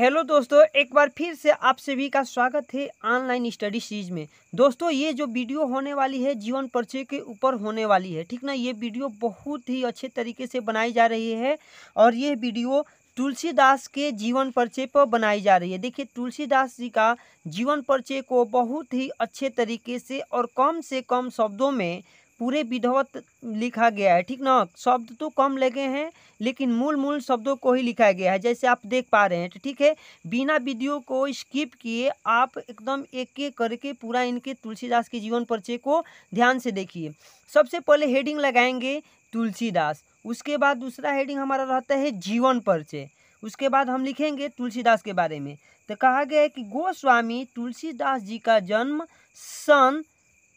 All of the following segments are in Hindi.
हेलो दोस्तों एक बार फिर से आप सभी का स्वागत है ऑनलाइन स्टडी सीरीज में दोस्तों ये जो वीडियो होने वाली है जीवन परिचय के ऊपर होने वाली है ठीक ना ये वीडियो बहुत ही अच्छे तरीके से बनाई जा रही है और ये वीडियो तुलसीदास के जीवन परिचय पर बनाई जा रही है देखिए तुलसीदास जी का जीवन परिचय को बहुत ही अच्छे तरीके से और कम से कम शब्दों में पूरे विधवत लिखा गया है ठीक ना शब्द तो कम लगे हैं लेकिन मूल मूल शब्दों को ही लिखा गया है जैसे आप देख पा रहे हैं तो ठीक है बिना वीडियो को स्किप किए आप एकदम एक एक करके पूरा इनके तुलसीदास के जीवन परिचय को ध्यान से देखिए सबसे पहले हेडिंग लगाएंगे तुलसीदास उसके बाद दूसरा हेडिंग हमारा रहता है जीवन परिचय उसके बाद हम लिखेंगे तुलसीदास के बारे में तो कहा गया है कि गोस्वामी तुलसीदास जी का जन्म सन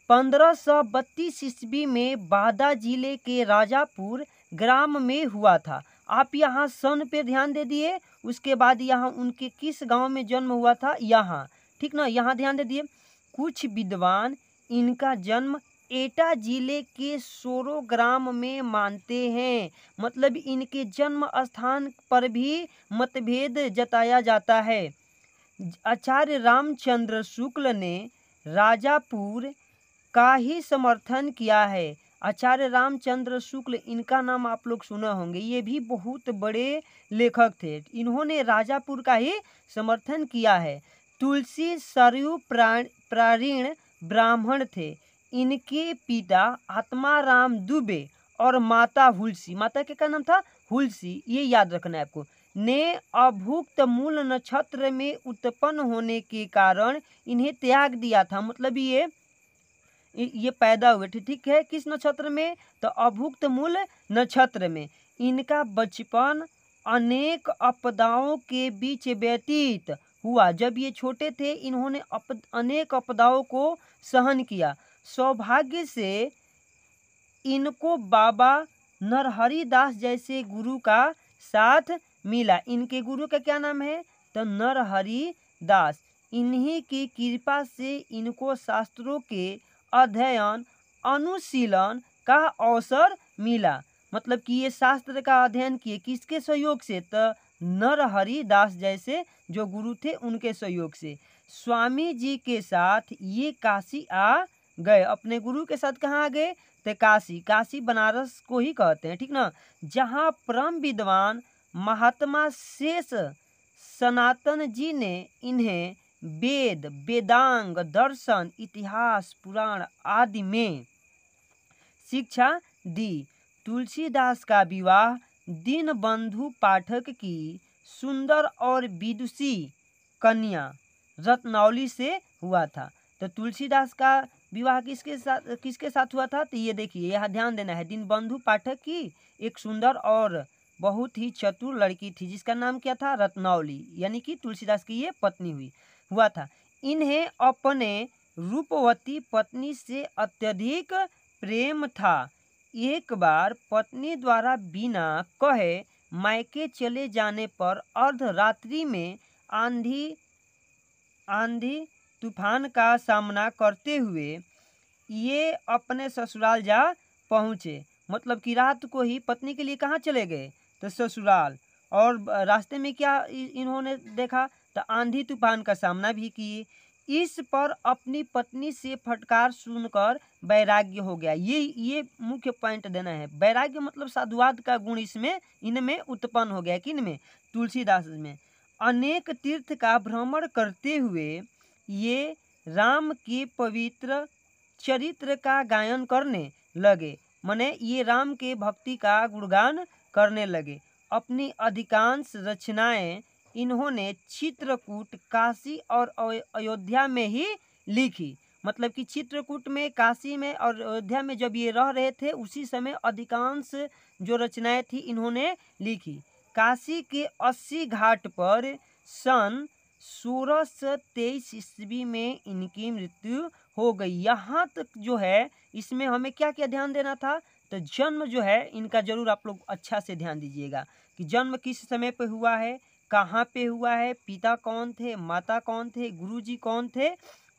पंद्रह सौ बत्तीस ईस्वी में बादा जिले के राजापुर ग्राम में हुआ था आप यहाँ सन पे ध्यान दे दिए उसके बाद यहाँ उनके किस गांव में जन्म हुआ था यहाँ ठीक ना यहाँ ध्यान दे दिए कुछ विद्वान इनका जन्म एटा जिले के सोरो ग्राम में मानते हैं मतलब इनके जन्म स्थान पर भी मतभेद जताया जाता है आचार्य रामचंद्र शुक्ल ने राजापुर का ही समर्थन किया है आचार्य रामचंद्र शुक्ल इनका नाम आप लोग सुना होंगे ये भी बहुत बड़े लेखक थे इन्होंने राजापुर का ही समर्थन किया है तुलसी सरयू प्रारीण ब्राह्मण थे इनके पिता आत्माराम दुबे और माता हुलसी माता के क्या नाम था हुलसी ये याद रखना है आपको ने अभुक्त मूल नक्षत्र में उत्पन्न होने के कारण इन्हें त्याग दिया था मतलब ये ये पैदा हुए थे ठीक है किस नक्षत्र में तो अभुक्त मूल नक्षत्र में इनका बचपन अनेक आपदाओं के बीच व्यतीत हुआ जब ये छोटे थे इन्होंने अप, अनेक आपदाओं को सहन किया सौभाग्य से इनको बाबा नरहरिदास दास जैसे गुरु का साथ मिला इनके गुरु का क्या नाम है तो नरहरिदास दास इन्हीं की कृपा से इनको शास्त्रों के अध्ययन अनुशीलन का अवसर मिला मतलब कि ये शास्त्र का अध्ययन किए किसके सहयोग से तो नरहरि दास जैसे जो गुरु थे उनके सहयोग से स्वामी जी के साथ ये काशी आ गए अपने गुरु के साथ कहाँ आ गए तो काशी काशी बनारस को ही कहते हैं ठीक ना जहाँ परम विद्वान महात्मा शेष सनातन जी ने इन्हें वेद वेदांग दर्शन इतिहास पुराण आदि में शिक्षा दी तुलसीदास का विवाह दीन बंधु पाठक की सुंदर और विदुषी कन्या रत्नावली से हुआ था तो तुलसीदास का विवाह किसके साथ किसके साथ हुआ था तो ये देखिए यह ध्यान देना है बंधु पाठक की एक सुंदर और बहुत ही चतुर लड़की थी जिसका नाम क्या था रत्नावली यानी कि तुलसीदास की ये पत्नी हुई हुआ था इन्हें अपने रूपवती पत्नी से अत्यधिक प्रेम था एक बार पत्नी द्वारा बिना कहे मायके चले जाने पर अर्धरात्रि में आंधी आंधी तूफान का सामना करते हुए ये अपने ससुराल जा पहुँचे मतलब कि रात को ही पत्नी के लिए कहाँ चले गए तो ससुराल और रास्ते में क्या इन्होंने देखा तो आंधी तूफान का सामना भी किए इस पर अपनी पत्नी से फटकार सुनकर वैराग्य हो गया ये ये मुख्य पॉइंट देना है वैराग्य मतलब साधुवाद का गुण इसमें इनमें उत्पन्न हो गया किन में तुलसीदास में अनेक तीर्थ का भ्रमण करते हुए ये राम के पवित्र चरित्र का गायन करने लगे मने ये राम के भक्ति का गुणगान करने लगे अपनी अधिकांश रचनाएं इन्होंने चित्रकूट काशी और अयोध्या में ही लिखी मतलब कि चित्रकूट में काशी में और अयोध्या में जब ये रह रहे थे उसी समय अधिकांश जो रचनाएं थी इन्होंने लिखी काशी के अस्सी घाट पर सन सोलह सौ तेईस ईस्वी में इनकी मृत्यु हो गई यहाँ तक जो है इसमें हमें क्या क्या ध्यान देना था तो जन्म जो है इनका जरूर आप लोग अच्छा से ध्यान दीजिएगा कि जन्म किस समय पर हुआ है कहाँ पे हुआ है पिता कौन थे माता कौन थे गुरुजी कौन थे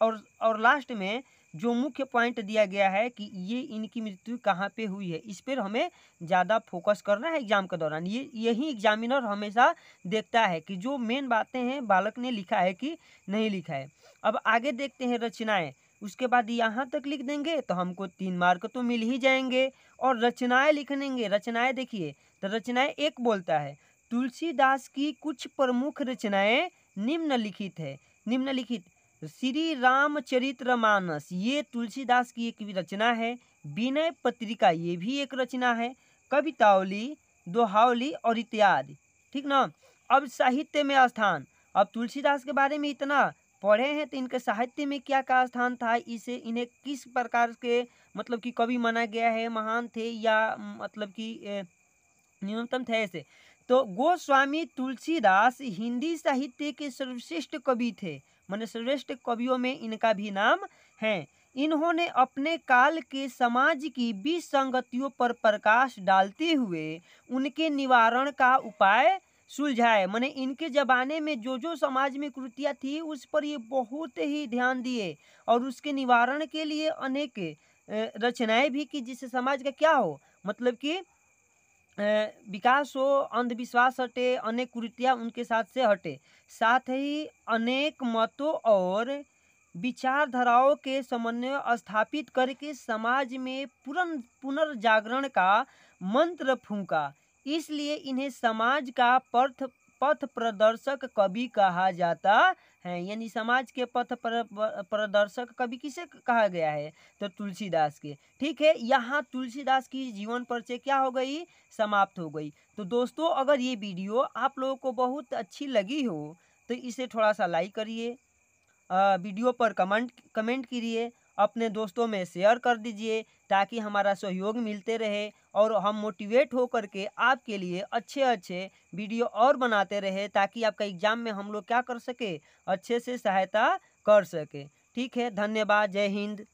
और और लास्ट में जो मुख्य पॉइंट दिया गया है कि ये इनकी मृत्यु कहाँ पे हुई है इस पर हमें ज़्यादा फोकस करना है एग्जाम के दौरान ये यही एग्जामिनर हमेशा देखता है कि जो मेन बातें हैं बालक ने लिखा है कि नहीं लिखा है अब आगे देखते हैं रचनाएं उसके बाद यहाँ तक लिख देंगे तो हमको तीन मार्क तो मिल ही जाएंगे और रचनाएं लिखनेंगे रचनाएँ रचनाएं देखिए तो रचनाएं एक बोलता है तुलसीदास की कुछ प्रमुख रचनाएं निम्नलिखित है निम्नलिखित श्री रामचरित मानस ये तुलसीदास की एक रचना है विनय पत्रिका ये भी एक रचना है कवितावली दोहावली और इत्यादि ठीक ना अब साहित्य में स्थान अब तुलसीदास के बारे में इतना पढ़े हैं तो इनके साहित्य में क्या का स्थान था इसे इन्हें किस प्रकार के मतलब कि कवि माना गया है महान थे या मतलब कि न्यूनतम थे ऐसे तो गोस्वामी तुलसीदास हिंदी साहित्य के सर्वश्रेष्ठ कवि थे मैंने सर्वश्रेष्ठ कवियों में इनका भी नाम है इन्होंने अपने काल के समाज की विसंगतियों पर प्रकाश डालते हुए उनके निवारण का उपाय सुलझाए मैंने इनके ज़माने में जो जो समाज में कृतियाँ थी उस पर ये बहुत ही ध्यान दिए और उसके निवारण के लिए अनेक रचनाएं भी की जिससे समाज का क्या हो मतलब कि विकास हो अंधविश्वास हटे अनेक कुरीतियाँ उनके साथ से हटे साथ ही अनेक मतों और विचारधाराओं के समन्वय स्थापित करके समाज में पुनर् पुनर्जागरण का मंत्र फूका इसलिए इन्हें समाज का पर्थ पथ प्रदर्शक कवि कहा जाता है यानी समाज के पथ प्रदर्शक कवि किसे कहा गया है तो तुलसीदास के ठीक है यहाँ तुलसीदास की जीवन परिचय क्या हो गई समाप्त हो गई तो दोस्तों अगर ये वीडियो आप लोगों को बहुत अच्छी लगी हो तो इसे थोड़ा सा लाइक करिए वीडियो पर कमेंट कमेंट करिए अपने दोस्तों में शेयर कर दीजिए ताकि हमारा सहयोग मिलते रहे और हम मोटिवेट हो करके आपके लिए अच्छे अच्छे वीडियो और बनाते रहे ताकि आपका एग्ज़ाम में हम लोग क्या कर सके अच्छे से सहायता कर सके ठीक है धन्यवाद जय हिंद